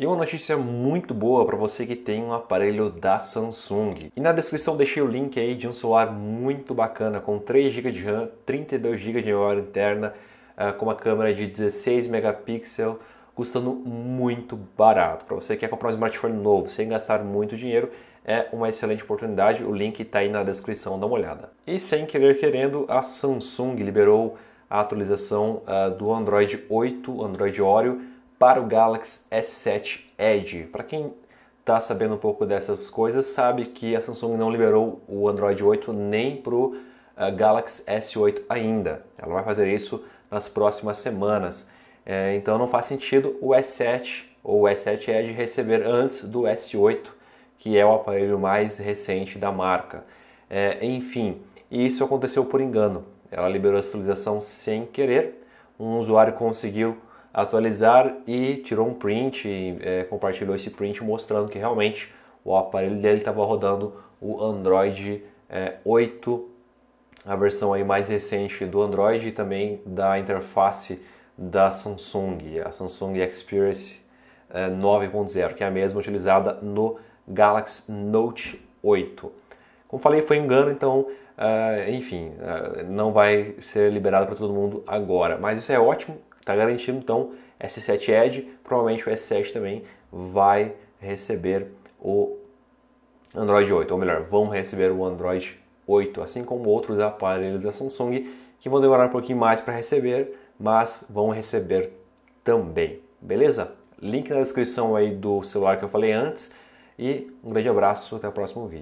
E uma notícia muito boa para você que tem um aparelho da Samsung. E na descrição deixei o link aí de um celular muito bacana com 3 GB de RAM, 32 GB de memória interna, ah, com uma câmera de 16 megapixels, custando muito barato. Para você que quer comprar um smartphone novo sem gastar muito dinheiro, é uma excelente oportunidade. O link está aí na descrição, dá uma olhada. E sem querer querendo, a Samsung liberou a atualização ah, do Android 8, Android Oreo para o Galaxy S7 Edge. Para quem está sabendo um pouco dessas coisas, sabe que a Samsung não liberou o Android 8 nem para o uh, eh, Galaxy S8 ainda. Ela vai fazer isso nas próximas semanas. É, então não faz sentido o S7 ou o S7 Edge receber antes do S8, que é o aparelho mais recente da marca. É, enfim, isso aconteceu por engano. Ela liberou a atualização sem querer. Um usuário conseguiu atualizar e tirou um print, é, compartilhou esse print mostrando que realmente o aparelho dele estava rodando o Android é, 8, a versão aí mais recente do Android e também da interface da Samsung, a Samsung Experience é, 9.0, que é a mesma utilizada no Galaxy Note 8. Como falei, foi engano, então, uh, enfim, uh, não vai ser liberado para todo mundo agora. Mas isso é ótimo, está garantido. Então, S7 Edge, provavelmente o S7 também vai receber o Android 8, ou melhor, vão receber o Android 8, assim como outros aparelhos da Samsung que vão demorar um pouquinho mais para receber, mas vão receber também, beleza? Link na descrição aí do celular que eu falei antes e um grande abraço, até o próximo vídeo.